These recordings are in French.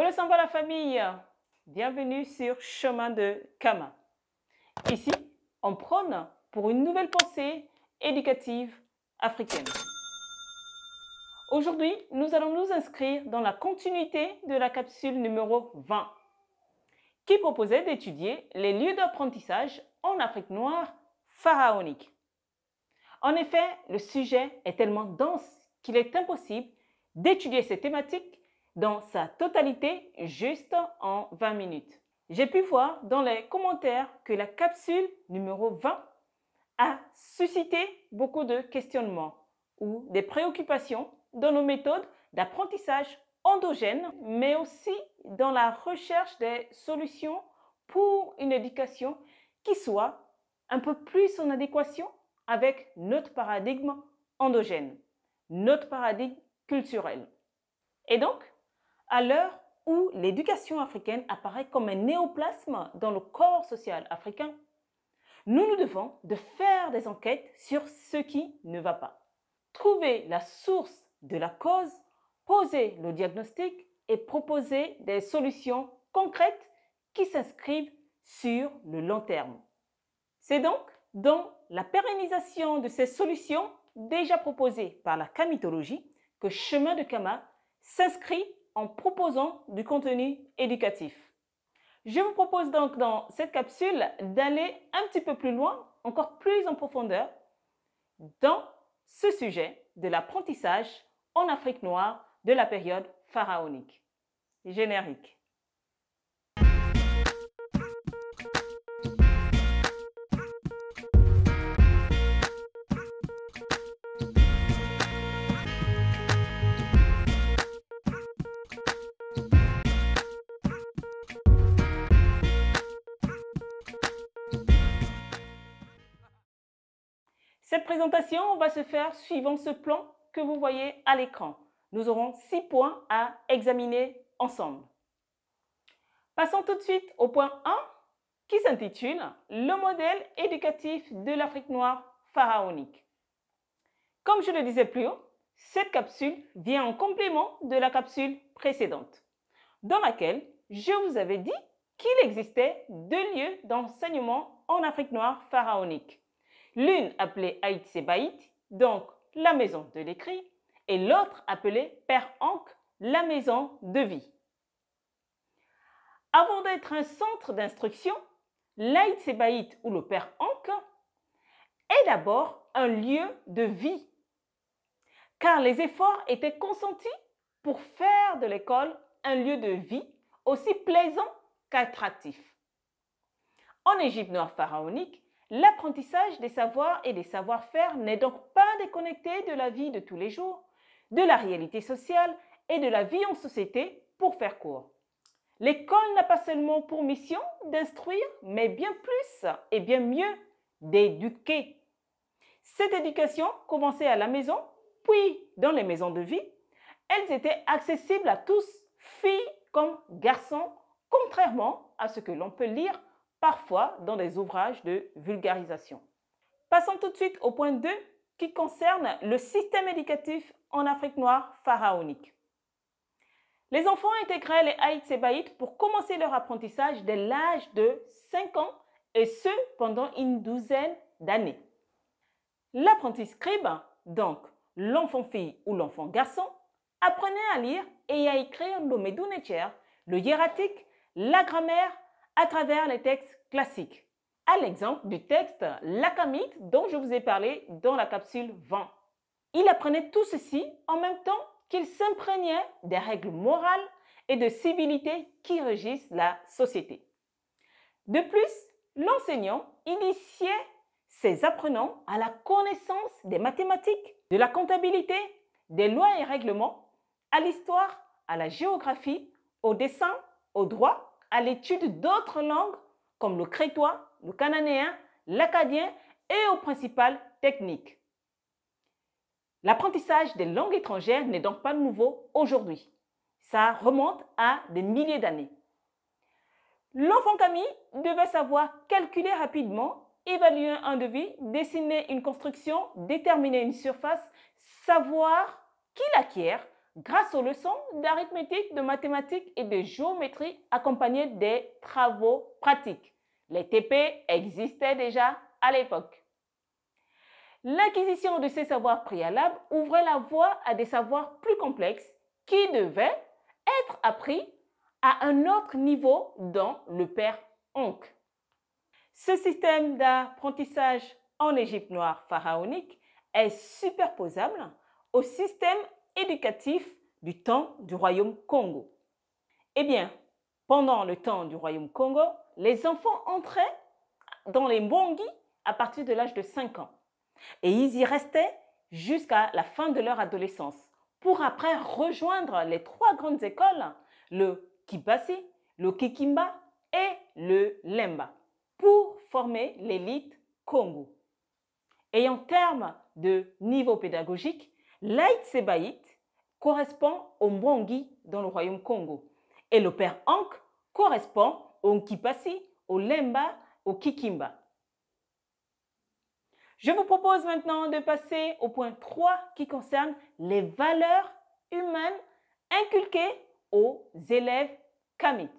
à la famille, bienvenue sur Chemin de Kama. Ici, on prône pour une nouvelle pensée éducative africaine. Aujourd'hui, nous allons nous inscrire dans la continuité de la capsule numéro 20 qui proposait d'étudier les lieux d'apprentissage en Afrique noire pharaonique. En effet, le sujet est tellement dense qu'il est impossible d'étudier ces thématiques dans sa totalité juste en 20 minutes. J'ai pu voir dans les commentaires que la capsule numéro 20 a suscité beaucoup de questionnements ou des préoccupations dans nos méthodes d'apprentissage endogène, mais aussi dans la recherche des solutions pour une éducation qui soit un peu plus en adéquation avec notre paradigme endogène, notre paradigme culturel. Et donc, à l'heure où l'éducation africaine apparaît comme un néoplasme dans le corps social africain, nous nous devons de faire des enquêtes sur ce qui ne va pas. Trouver la source de la cause, poser le diagnostic et proposer des solutions concrètes qui s'inscrivent sur le long terme. C'est donc dans la pérennisation de ces solutions déjà proposées par la camitologie que Chemin de Kama s'inscrit en proposant du contenu éducatif. Je vous propose donc dans cette capsule d'aller un petit peu plus loin, encore plus en profondeur, dans ce sujet de l'apprentissage en Afrique noire de la période pharaonique. Générique. Cette présentation va se faire suivant ce plan que vous voyez à l'écran. Nous aurons six points à examiner ensemble. Passons tout de suite au point 1 qui s'intitule « Le modèle éducatif de l'Afrique noire pharaonique ». Comme je le disais plus haut, cette capsule vient en complément de la capsule précédente, dans laquelle je vous avais dit qu'il existait deux lieux d'enseignement en Afrique noire pharaonique l'une appelée Aït Sebaït, donc la maison de l'écrit, et l'autre appelée Père Ankh, la maison de vie. Avant d'être un centre d'instruction, l'Aït Sebaït ou le Père Ankh est d'abord un lieu de vie, car les efforts étaient consentis pour faire de l'école un lieu de vie aussi plaisant qu'attractif. En Égypte noire pharaonique, L'apprentissage des savoirs et des savoir-faire n'est donc pas déconnecté de la vie de tous les jours, de la réalité sociale et de la vie en société, pour faire court. L'école n'a pas seulement pour mission d'instruire, mais bien plus et bien mieux d'éduquer. Cette éducation, commençait à la maison, puis dans les maisons de vie, elles étaient accessibles à tous, filles comme garçons, contrairement à ce que l'on peut lire parfois dans des ouvrages de vulgarisation. Passons tout de suite au point 2 qui concerne le système éducatif en Afrique noire pharaonique. Les enfants intégraient les haïts et baïts pour commencer leur apprentissage dès l'âge de 5 ans et ce pendant une douzaine d'années. L'apprenti scribe, donc l'enfant-fille ou l'enfant-garçon, apprenait à lire et à écrire le Medounecher, le hiératique, la grammaire à travers les textes classiques, à l'exemple du texte lacamite dont je vous ai parlé dans la capsule 20. Il apprenait tout ceci en même temps qu'il s'imprégnait des règles morales et de civilité qui régissent la société. De plus, l'enseignant initiait ses apprenants à la connaissance des mathématiques, de la comptabilité, des lois et règlements, à l'histoire, à la géographie, au dessin, au droit à l'étude d'autres langues comme le crétois, le cananéen, l'acadien et aux principales techniques. L'apprentissage des langues étrangères n'est donc pas nouveau aujourd'hui. Ça remonte à des milliers d'années. L'enfant Camille devait savoir calculer rapidement, évaluer un devis, dessiner une construction, déterminer une surface, savoir qui l'acquiert grâce aux leçons d'arithmétique, de mathématiques et de géométrie accompagnées des travaux pratiques. Les TP existaient déjà à l'époque. L'acquisition de ces savoirs préalables ouvrait la voie à des savoirs plus complexes qui devaient être appris à un autre niveau dans le père Onk. Ce système d'apprentissage en Égypte noire pharaonique est superposable au système éducatif du temps du Royaume Congo. Eh bien, pendant le temps du Royaume Congo, les enfants entraient dans les Mwangi à partir de l'âge de 5 ans. Et ils y restaient jusqu'à la fin de leur adolescence pour après rejoindre les trois grandes écoles, le Kibasi, le Kikimba et le Lemba, pour former l'élite Congo. Et en termes de niveau pédagogique, Light Sebaït correspond au Mwangi dans le royaume Congo et le père Ankh correspond au Nkipasi, au Lemba, au Kikimba. Je vous propose maintenant de passer au point 3 qui concerne les valeurs humaines inculquées aux élèves Kamit.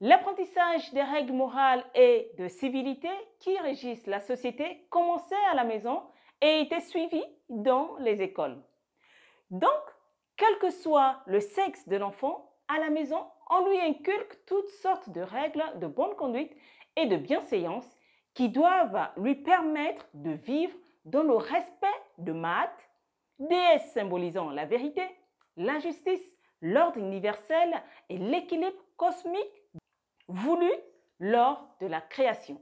L'apprentissage des règles morales et de civilité qui régissent la société commençait à la maison et était suivi dans les écoles. Donc, quel que soit le sexe de l'enfant, à la maison, on lui inculque toutes sortes de règles de bonne conduite et de bienséance qui doivent lui permettre de vivre dans le respect de Maat, déesse symbolisant la vérité, la justice, l'ordre universel et l'équilibre cosmique voulu lors de la création.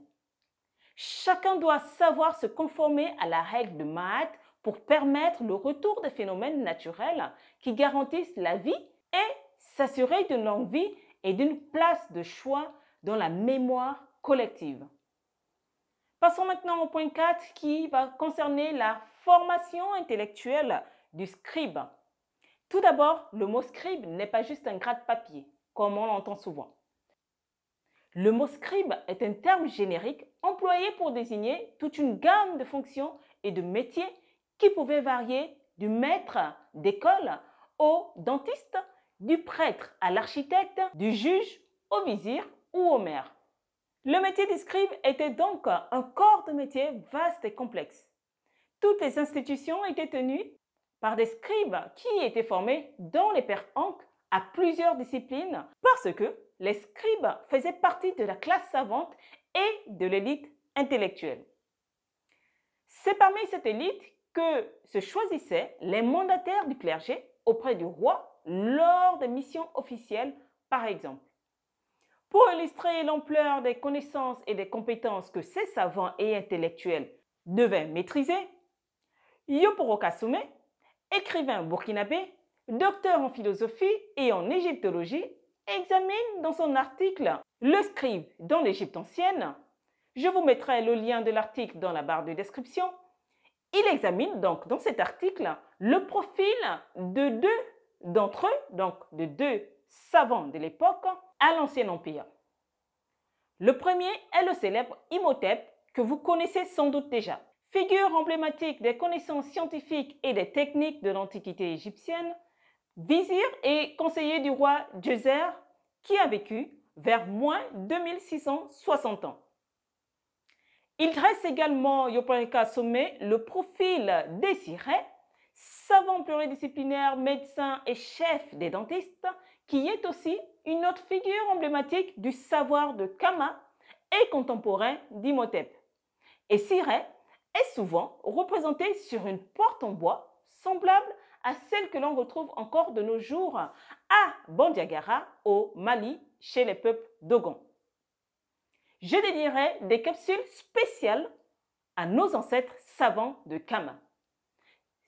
Chacun doit savoir se conformer à la règle de Maat pour permettre le retour des phénomènes naturels qui garantissent la vie et s'assurer d'une longue vie et d'une place de choix dans la mémoire collective. Passons maintenant au point 4 qui va concerner la formation intellectuelle du scribe. Tout d'abord, le mot scribe n'est pas juste un gras de papier, comme on l'entend souvent. Le mot scribe est un terme générique employé pour désigner toute une gamme de fonctions et de métiers qui pouvaient varier du maître d'école au dentiste, du prêtre à l'architecte, du juge au vizir ou au maire. Le métier du scribe était donc un corps de métier vaste et complexe. Toutes les institutions étaient tenues par des scribes qui étaient formés dans les pères anques à plusieurs disciplines parce que les scribes faisaient partie de la classe savante et de l'élite intellectuelle. C'est parmi cette élite que se choisissaient les mandataires du clergé auprès du roi lors des missions officielles, par exemple. Pour illustrer l'ampleur des connaissances et des compétences que ces savants et intellectuels devaient maîtriser, Yoporo Kasume, écrivain burkinabé, docteur en philosophie et en égyptologie, examine dans son article Le scribe dans l'Égypte ancienne. Je vous mettrai le lien de l'article dans la barre de description. Il examine donc dans cet article le profil de deux d'entre eux, donc de deux savants de l'époque, à l'Ancien Empire. Le premier est le célèbre Imhotep, que vous connaissez sans doute déjà. Figure emblématique des connaissances scientifiques et des techniques de l'Antiquité égyptienne, vizir et conseiller du roi Djezer qui a vécu vers moins 2660 ans. Il dresse également Yopareka Sommet le profil des savant pluridisciplinaire, médecin et chef des dentistes, qui est aussi une autre figure emblématique du savoir de Kama et contemporain d'Imhotep. Et Siré est souvent représenté sur une porte en bois semblable à celle que l'on retrouve encore de nos jours à Bandiagara, au Mali, chez les peuples Dogon. Je dédierai des capsules spéciales à nos ancêtres savants de Kama.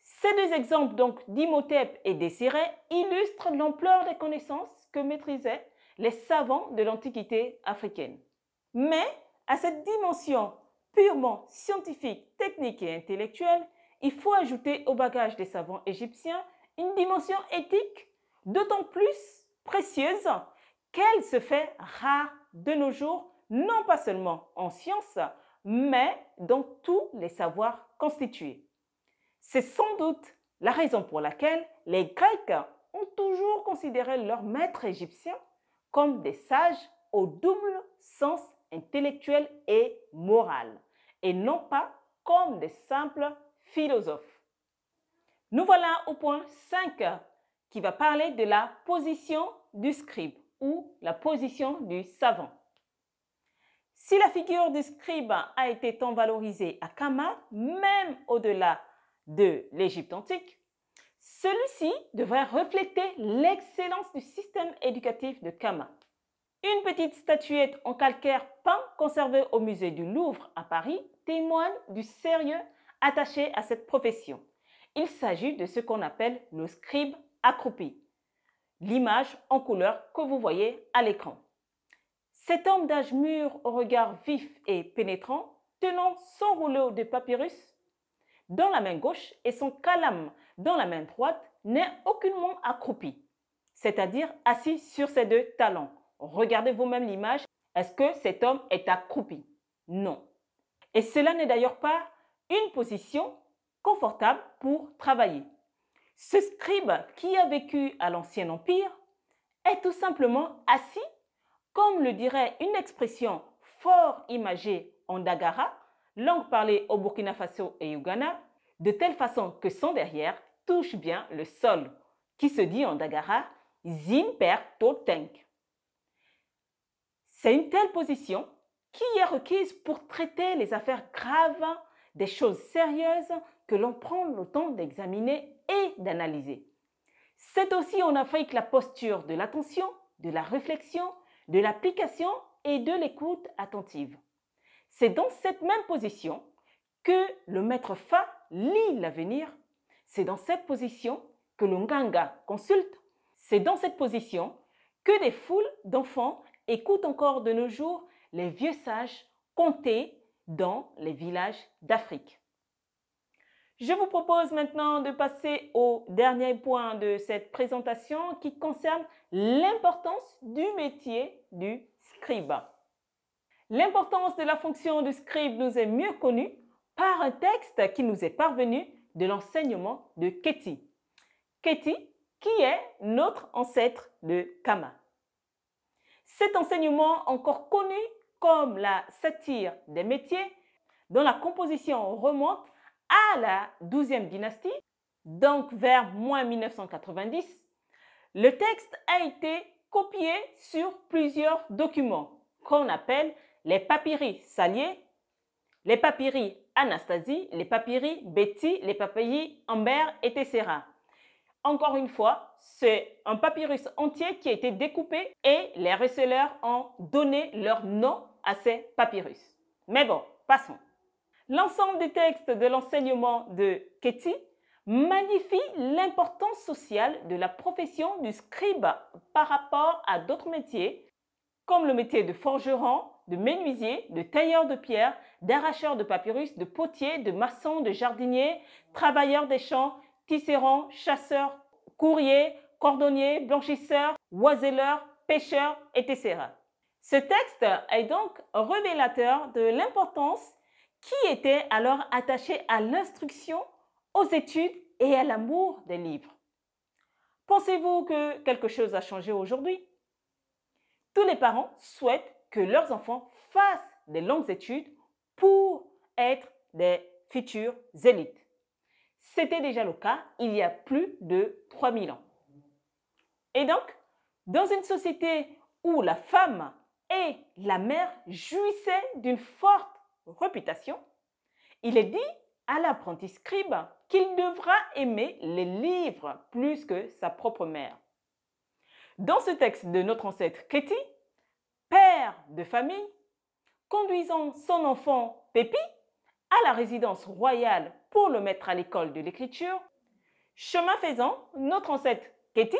Ces deux exemples, donc d'Imhotep et d'Essiré, illustrent l'ampleur des connaissances que maîtrisaient les savants de l'Antiquité africaine. Mais à cette dimension purement scientifique, technique et intellectuelle il faut ajouter au bagage des savants égyptiens une dimension éthique d'autant plus précieuse qu'elle se fait rare de nos jours, non pas seulement en science, mais dans tous les savoirs constitués. C'est sans doute la raison pour laquelle les Grecs ont toujours considéré leurs maîtres égyptiens comme des sages au double sens intellectuel et moral, et non pas comme des simples philosophe. Nous voilà au point 5 qui va parler de la position du scribe ou la position du savant. Si la figure du scribe a été tant valorisée à Kama, même au-delà de l'Égypte antique, celui-ci devrait refléter l'excellence du système éducatif de Kama. Une petite statuette en calcaire peint conservée au musée du Louvre à Paris témoigne du sérieux attaché à cette profession. Il s'agit de ce qu'on appelle nos scribes accroupi, l'image en couleur que vous voyez à l'écran. Cet homme d'âge mûr au regard vif et pénétrant, tenant son rouleau de papyrus dans la main gauche et son calame dans la main droite, n'est aucunement accroupi, c'est-à-dire assis sur ses deux talons. Regardez vous-même l'image. Est-ce que cet homme est accroupi Non. Et cela n'est d'ailleurs pas une position confortable pour travailler. Ce scribe qui a vécu à l'Ancien Empire est tout simplement assis, comme le dirait une expression fort imagée en Dagara, langue parlée au Burkina Faso et Ghana, de telle façon que son derrière touche bien le sol, qui se dit en Dagara Zimper Totenk. C'est une telle position qui est requise pour traiter les affaires graves des choses sérieuses que l'on prend le temps d'examiner et d'analyser. C'est aussi en Afrique la posture de l'attention, de la réflexion, de l'application et de l'écoute attentive. C'est dans cette même position que le maître Fa lit l'avenir. C'est dans cette position que le Nganga consulte. C'est dans cette position que des foules d'enfants écoutent encore de nos jours les vieux sages compter, dans les villages d'Afrique. Je vous propose maintenant de passer au dernier point de cette présentation qui concerne l'importance du métier du scribe. L'importance de la fonction du scribe nous est mieux connue par un texte qui nous est parvenu de l'enseignement de Keti. Keti, qui est notre ancêtre de Kama. Cet enseignement, encore connu comme la satire des métiers, dont la composition remonte à la 12e dynastie, donc vers moins 1990, le texte a été copié sur plusieurs documents qu'on appelle les papyrus Salier, les papyrus Anastasie, les papyrus Betty, les papyrus Amber, etc. Encore une fois, c'est un papyrus entier qui a été découpé et les receleurs ont donné leur nom à ces papyrus. Mais bon, passons. L'ensemble des textes de l'enseignement de Ketty magnifie l'importance sociale de la profession du scribe par rapport à d'autres métiers, comme le métier de forgeron, de menuisier, de tailleur de pierre, d'arracheur de papyrus, de potier, de maçon, de jardinier, travailleur des champs, tisserand, chasseur, courrier, cordonnier, blanchisseur, oiseleur, pêcheur, etc. Ce texte est donc révélateur de l'importance qui était alors attachée à l'instruction, aux études et à l'amour des livres. Pensez-vous que quelque chose a changé aujourd'hui Tous les parents souhaitent que leurs enfants fassent des longues études pour être des futures élites. C'était déjà le cas il y a plus de 3000 ans. Et donc, dans une société où la femme et la mère jouissait d'une forte réputation, il est dit à l'apprenti scribe qu'il devra aimer les livres plus que sa propre mère. Dans ce texte de notre ancêtre Katie, père de famille, conduisant son enfant Pépi à la résidence royale pour le mettre à l'école de l'écriture, chemin faisant, notre ancêtre Katie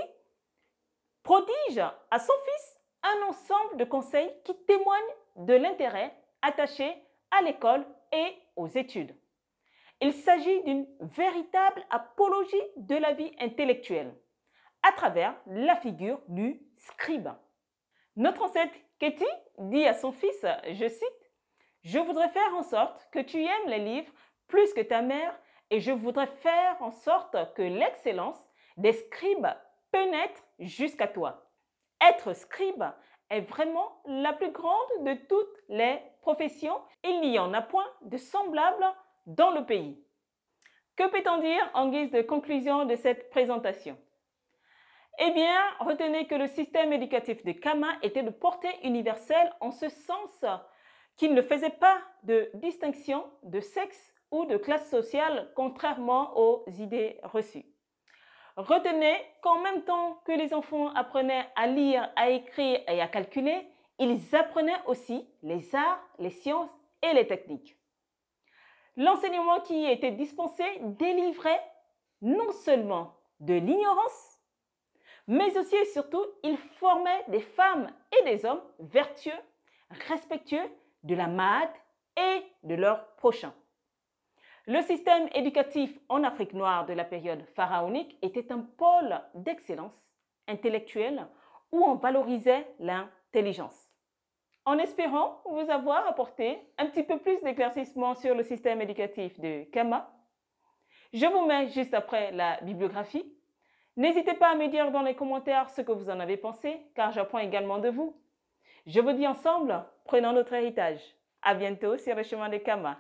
prodige à son fils un ensemble de conseils qui témoignent de l'intérêt attaché à l'école et aux études. Il s'agit d'une véritable apologie de la vie intellectuelle à travers la figure du scribe. Notre ancêtre Katie dit à son fils, je cite, Je voudrais faire en sorte que tu aimes les livres plus que ta mère et je voudrais faire en sorte que l'excellence des scribes pénètre jusqu'à toi. Être scribe est vraiment la plus grande de toutes les professions. Il n'y en a point de semblable dans le pays. Que peut-on dire en guise de conclusion de cette présentation Eh bien, retenez que le système éducatif de Kama était de portée universelle en ce sens qu'il ne faisait pas de distinction de sexe ou de classe sociale, contrairement aux idées reçues. Retenez qu'en même temps que les enfants apprenaient à lire, à écrire et à calculer, ils apprenaient aussi les arts, les sciences et les techniques. L'enseignement qui y était dispensé délivrait non seulement de l'ignorance, mais aussi et surtout, il formait des femmes et des hommes vertueux, respectueux de la mad et de leurs prochain. Le système éducatif en Afrique noire de la période pharaonique était un pôle d'excellence intellectuelle où on valorisait l'intelligence. En espérant vous avoir apporté un petit peu plus d'éclaircissement sur le système éducatif de Kama, je vous mets juste après la bibliographie. N'hésitez pas à me dire dans les commentaires ce que vous en avez pensé, car j'apprends également de vous. Je vous dis ensemble, prenons notre héritage. À bientôt sur le chemin de Kama.